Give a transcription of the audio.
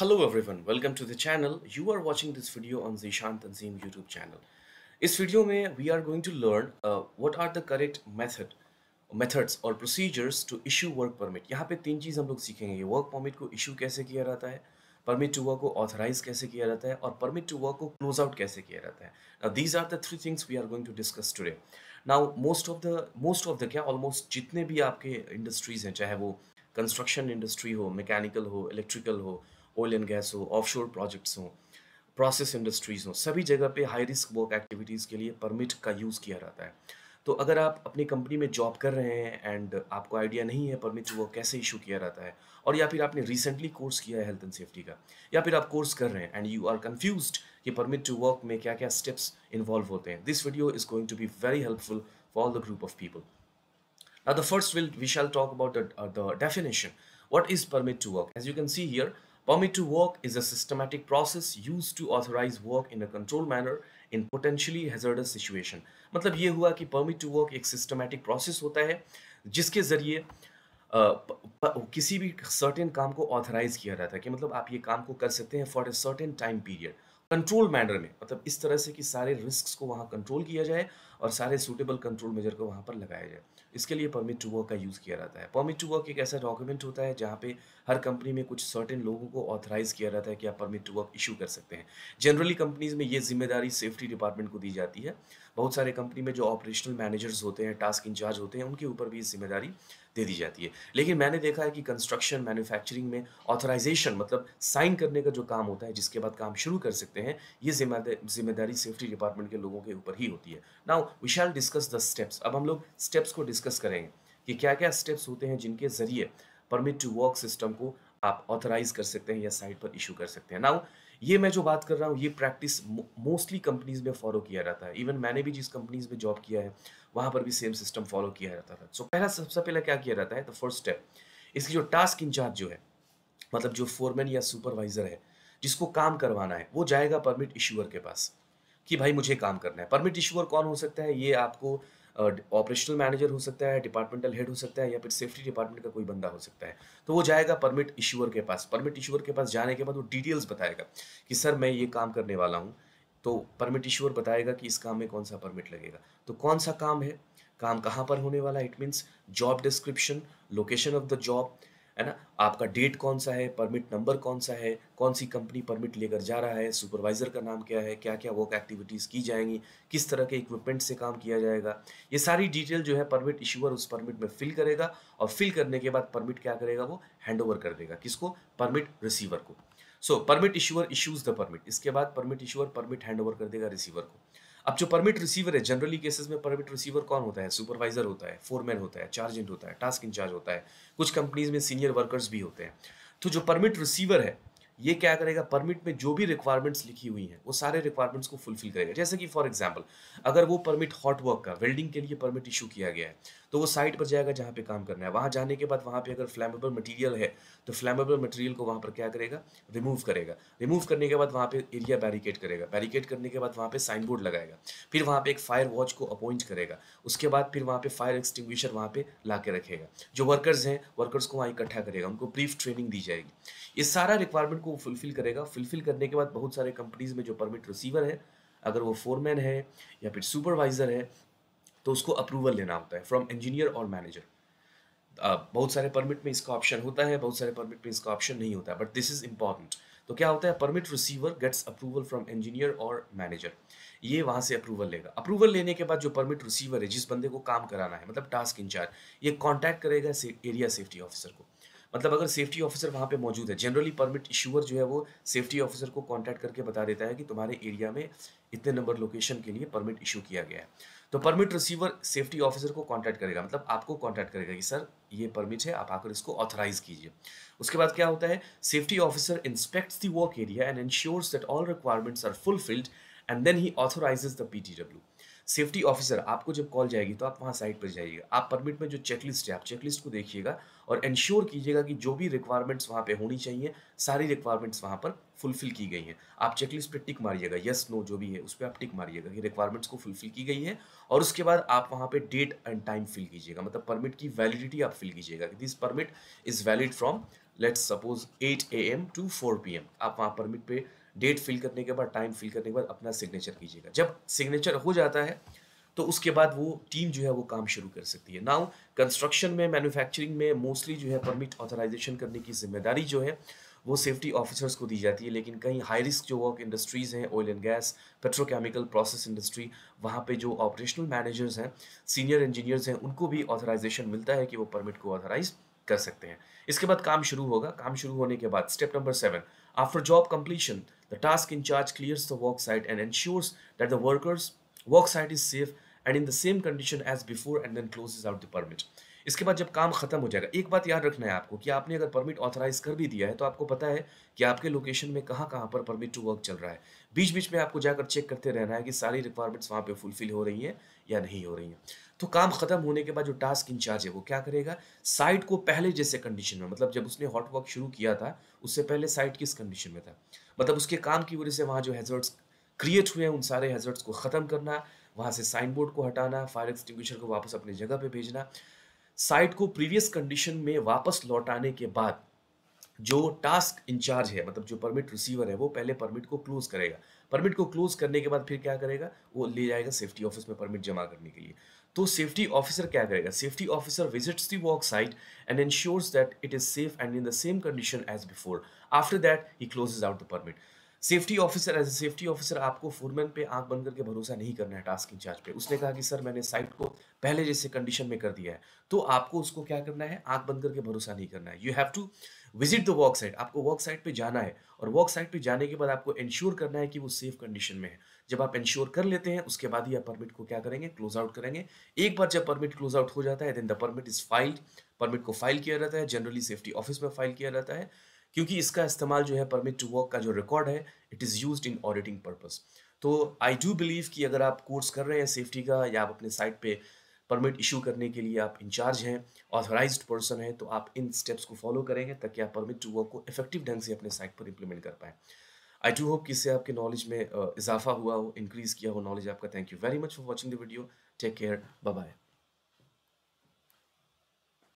Hello everyone welcome to the channel you are watching this video on Zeeshan Tanzeem YouTube channel इस video में we are going to learn what are the correct method methods और procedures to issue work permit यहाँ पे तीन चीज़ हम लोग सीखेंगे ये वर्क परमिट को इशू कैसे किया जाता है परमिट टू वर्क को ऑथराइज कैसे किया जाता है और परमिट टू वर्क को क्लोज आउट कैसे किया जाता है ना these are the three things we are going to discuss today now most of the most of the क्या ऑलमोस्ट जितने भी आपके इंडस्ट्रीज हैं चाहे वो कंस्ट्रक्शन इंडस्ट्री हो मैकेनिकल हो इलेक्ट्रिकल हो ऑयल एंड गैस हो ऑफशोर प्रोजेक्ट्स हों प्रोसेस इंडस्ट्रीज़ हों सभी जगह पे हाई रिस्क वर्क एक्टिविटीज़ के लिए परमिट का यूज़ किया जाता है तो अगर आप अपनी कंपनी में जॉब कर रहे हैं एंड आपको आइडिया नहीं है परमिट तो वो कैसे इशू किया जाता है और या फिर आपने रिसेंटली कोर्स किया है हेल्थ एंड सेफ्टी का या फिर आप कोर्स कर रहे हैं एंड यू आर कन्फ्यूज कि परमिट टू वर्क में क्या क्या स्टेप्स इन्वॉल्व होते हैं this video is going to be very helpful for all the group of people Now the first will we shall talk about the, uh, the definition. What is permit to work? As you Permit to work is a systematic process used to authorize work in a controlled manner in potentially hazardous situation. मतलब ये हुआ कि permit to work एक systematic process होता है जिसके ज़रिए किसी भी certain काम को authorize किया जाता है कि मतलब आप ये काम को कर सकते हैं for a certain time period. Control manner में मतलब इस तरह से कि सारे रिस्क को वहाँ कंट्रोल किया जाए और सारे सूटेबल कंट्रोल मेजर को वहाँ पर लगाया जाए इसके लिए परमिट टू वर्क का यूज़ किया जाता है परमिट टू वर्क एक ऐसा डॉक्यूमेंट होता है जहाँ पे हर कंपनी में कुछ सर्टेन लोगों को ऑथराइज किया जाता है कि आप परमिट टू वर्क इशू कर सकते हैं जनरली कंपनीज में ये जिम्मेदारी सेफ्टी डिपार्टमेंट को दी जाती है बहुत सारे कंपनी में जो ऑपरेशनल मैनेजर्स होते हैं टास्क इंचार्ज होते हैं उनके ऊपर भी जिम्मेदारी दे दी जाती है लेकिन मैंने देखा है कि कंस्ट्रक्शन मैन्युफैक्चरिंग में ऑथराइजेशन मतलब साइन करने का जो काम होता है जिसके बाद काम शुरू कर सकते हैं ये जिम्मेदारी सेफ्टी डिपार्टमेंट के लोगों के ऊपर ही होती है now we shall discuss the steps अब हम लोग स्टेप्स को डिस्कस करेंगे कि क्या क्या स्टेप्स होते हैं जिनके जरिए परमिट टू वर्क सिस्टम को आप ऑथराइज कर सकते हैं या साइट पर इशू कर सकते हैं नाउ ये मैं जो बात कर रहा हूँ ये प्रैक्टिस मोस्टली कंपनीज में फॉलो किया जाता है इवन मैंने भी जिस कंपनीज में जॉब किया है वहाँ पर भी सेम सिस्टम फॉलो किया जाता था सो so, पहला सबसे पहला क्या किया जाता है द फर्स्ट स्टेप इसकी जो टास्क इंचार्ज जो है मतलब जो फोरमैन या सुपरवाइजर है जिसको काम करवाना है वो जाएगा परमिट इशूअर के पास कि भाई मुझे काम करना है परमिट इशूअर कौन हो सकता है ये आपको ऑपरेशनल मैनेजर हो सकता है डिपार्टमेंटल हेड हो सकता है या फिर सेफ्टी डिपार्टमेंट का कोई बंदा हो सकता है तो वो जाएगा परमिट इशूअर के पास परमिट इशूअर के पास जाने के बाद वो डिटेल्स बताएगा कि सर मैं ये काम करने वाला हूँ तो परमिट इशूअर बताएगा कि इस काम में कौन सा परमिट लगेगा तो कौन सा काम है काम कहाँ पर होने वाला it means job description location of the job है ना आपका डेट कौन सा है परमिट नंबर कौन सा है कौन सी कंपनी परमिट लेकर जा रहा है सुपरवाइज़र का नाम क्या है क्या क्या वर्क एक्टिविटीज़ की जाएंगी किस तरह के इक्विपमेंट से काम किया जाएगा ये सारी डिटेल जो है परमिट इशूअर उस परमिट में फिल करेगा और फिल करने के बाद परमिट क्या करेगा वो हैंड ओवर कर देगा किसको परमिट रिसीवर को so permit issuer issues the permit इसके बाद permit issuer permit hand over कर देगा रिसीवर को अब जो परमिट रिसीवर है जनरली केसेस में परमिट रिसीवर कौन होता है सुपरवाइजर होता है फोरमैन होता है चार्ज इंट होता है टास्क इंचार्ज होता है कुछ कंपनीज में सीनियर वर्कर्स भी होते हैं तो जो परमिट रिसीवर है ये क्या करेगा परमिट में जो भी रिक्वायरमेंट्स लिखी हुई हैं वो सारे रिक्वायरमेंट्स को फुलफिल करेगा जैसे कि फॉर एग्जाम्पल अगर वो परमिट हॉट वर्क का वेल्डिंग के लिए परमिट इशू किया गया है तो वो साइट पर जाएगा जहाँ पे काम करना है वहाँ जाने के बाद वहाँ पे अगर फ्लैमेबल मटेरियल है तो फ्लैमेबल मटेरियल को वहाँ पर क्या करेगा रिमूव करेगा रिमूव करने के बाद वहाँ पे एरिया बैरिकेड करेगा बैरिकेड करने के बाद वहाँ पे साइन बोर्ड लगाएगा फिर वहाँ पे एक फायर वॉच को अपॉइंट करेगा उसके बाद फिर वहाँ पे फायर एक्सटिंग्विशर वहाँ पे ला के रखेगा जो वर्कर्स हैं वर्कर्स को वहाँ इकट्ठा करेगा उनको ब्रीफ ट्रेनिंग दी जाएगी ये सारा रिक्वायरमेंट को फुलफिल करेगा फुलफिल करने के बाद बहुत सारे कंपनीज में जो परमिट रिसीवर है अगर वो फोरमैन है या फिर सुपरवाइज़र है तो उसको अप्रूवल लेना होता है फ्रॉम इंजीनियर और मैनेजर uh, बहुत सारे परमिट में इसका ऑप्शन होता है बहुत सारे परमिट में इसका ऑप्शन नहीं होता है बट दिस इज इंपॉर्टेंट तो क्या होता है permit receiver gets approval from engineer और मैनेजर ये वहां से अप्रूवल लेगा अप्रूवल लेने के बाद जो परमिट रिसीवर है जिस बंदे को काम कराना है मतलब टास्क इंचार्ज ये कॉन्टैक्ट करेगा से, एरिया सेफ्टी ऑफिसर को मतलब अगर सेफ्टी ऑफिसर वहाँ पे मौजूद है जनरली परमिट इशूअर जो है वो सेफ्टी ऑफिसर को कॉन्टैक्ट करके बता देता है कि तुम्हारे एरिया में इतने नंबर लोकेशन के लिए परमिट इशू किया गया है तो परमिट रिसीवर सेफ्टी ऑफिसर को कांटेक्ट करेगा मतलब आपको कांटेक्ट करेगा कि सर ये परमिट है आप आकर इसको ऑथराइज कीजिए उसके बाद क्या होता है सेफ्टी ऑफिसर इंस्पेक्ट दर्क work area and ensures that all requirements are fulfilled and then he authorizes the PTW safety officer आपको जब कॉल जाएगी तो आप वहाँ साइट पर जाइएगा आप परमिट में जो चेकलिस्ट है आप चेकलिस्ट को देखिएगा और इन्श्योर कीजिएगा कि जो भी रिक्वायरमेंट्स वहाँ पे होनी चाहिए सारी रिक्वायरमेंट्स वहाँ पर फुलफिल की गई हैं आप चेकलिस्ट पे टिक मारिएगा यस नो जो भी है उस पर आप टिक मारिएगा कि रिक्वायरमेंट्स को फुलफिल की गई है और उसके बाद आप वहाँ पे डेट एंड टाइम फिल कीजिएगा मतलब परमिट की वैलिडिटी आप फिल कीजिएगा कि this permit is valid from let's suppose eight A M to four P M आप वहाँ परमिट पर डेट फिल करने के बाद टाइम फिल करने के बाद अपना सिग्नेचर कीजिएगा जब सिग्नेचर हो जाता है तो उसके बाद वो टीम जो है वो काम शुरू कर सकती है नाउ कंस्ट्रक्शन में मैन्युफैक्चरिंग में मोस्टली जो है परमिट ऑथराइजेशन करने की जिम्मेदारी जो है वो सेफ्टी ऑफिसर्स को दी जाती है लेकिन कहीं हाई रिस्क जो वर्क इंडस्ट्रीज़ हैं oil and gas petrochemical process industry वहाँ पे जो ऑपरेशनल मैनेजर्स हैं सीनियर इंजीनियर्स हैं उनको भी ऑथराइजेशन मिलता है कि वो परमिट को ऑथराइज कर सकते हैं इसके बाद काम शुरू होगा काम शुरू होने के बाद step number seven After job completion, the task in charge clears the work site and ensures that the workers work site is safe and in the same condition as before and then closes out the permit. इसके बाद जब काम खत्म हो जाएगा एक बात याद रखना है आपको कि आपने अगर परमिट ऑथराइज कर भी दिया है तो आपको पता है कि आपके लोकेशन में कहाँ कहाँ पर परमिट टू वर्क चल रहा है बीच बीच में आपको जाकर चेक करते रहना है कि सारी रिक्वायरमेंट्स वहाँ पे फुलफिल हो रही हैं या नहीं हो रही हैं तो काम खत्म होने के बाद जो टास्क इंचार्ज है वो क्या करेगा साइट को पहले जैसे कंडीशन में मतलब जब उसने हॉट वर्क शुरू किया था उससे पहले साइट किस कंडीशन में था मतलब उसके काम की वजह से वहाँ जो हैजर्ट्स क्रिएट हुए हैं उन सारे हैजर्ट्स को ख़त्म करना वहाँ से साइन बोर्ड को हटाना फायर एक्सटिंग्विशर को वापस अपनी जगह पे भेजना साइट को प्रीवियस कंडीशन में वापस लौटाने के बाद जो टास्क इंचार्ज है मतलब जो परमिट रिसीवर है वो पहले परमिट को क्लोज करेगा परमिट को क्लोज करने के बाद फिर क्या करेगा वो ले जाएगा सेफ्टी ऑफिस में परमिट जमा करने के लिए तो सेफ्टी ऑफिसर क्या करेगा safety officer visits the work site and ensures that it is safe and in the same condition as before after that he closes out the permit safety officer as a safety officer आपको foreman पे आंख बंद करके भरोसा नहीं करना है task in charge पे उसने कहा कि सर मैंने साइट को पहले जैसे कंडीशन में कर दिया है तो आपको उसको क्या करना है आंख बंद करके भरोसा नहीं करना है you have to visit the work site आपको वर्क साइट पे जाना है और वर्क साइट पे जाने के बाद आपको इंश्योर करना है कि वो सेफ कंडीशन में है जब आप इंश्योर कर लेते हैं उसके बाद ही आप परमिट को क्या करेंगे क्लोज आउट करेंगे एक बार जब परमिट क्लोज आउट हो जाता है then the permit is filed permit को फाइल किया जाता है जनरली सेफ्टी ऑफिस में फाइल किया जाता है क्योंकि इसका इस्तेमाल जो है परमिट टू वर्क का जो रिकॉर्ड है it is use in auditing purpose तो आई डू बिलीव कि अगर आप कोर्स कर रहे हैं सेफ्टी का या आप अपने साइट पे परमिट इशू करने के लिए आप इंचार्ज हैं ऑथराइज पर्सन हैं तो आप इन स्टेप्स को फॉलो करेंगे ताकि आप परमिट टू वर्क को इफेक्टिव ढंग से अपने साइट पर इम्प्लीमेंट कर पाएँ आई डू होप कि इससे आपके नॉलेज में इजाफा हुआ हो इंक्रीज़ किया हो नॉलेज आपका thank you very much for watching the video take care bye bye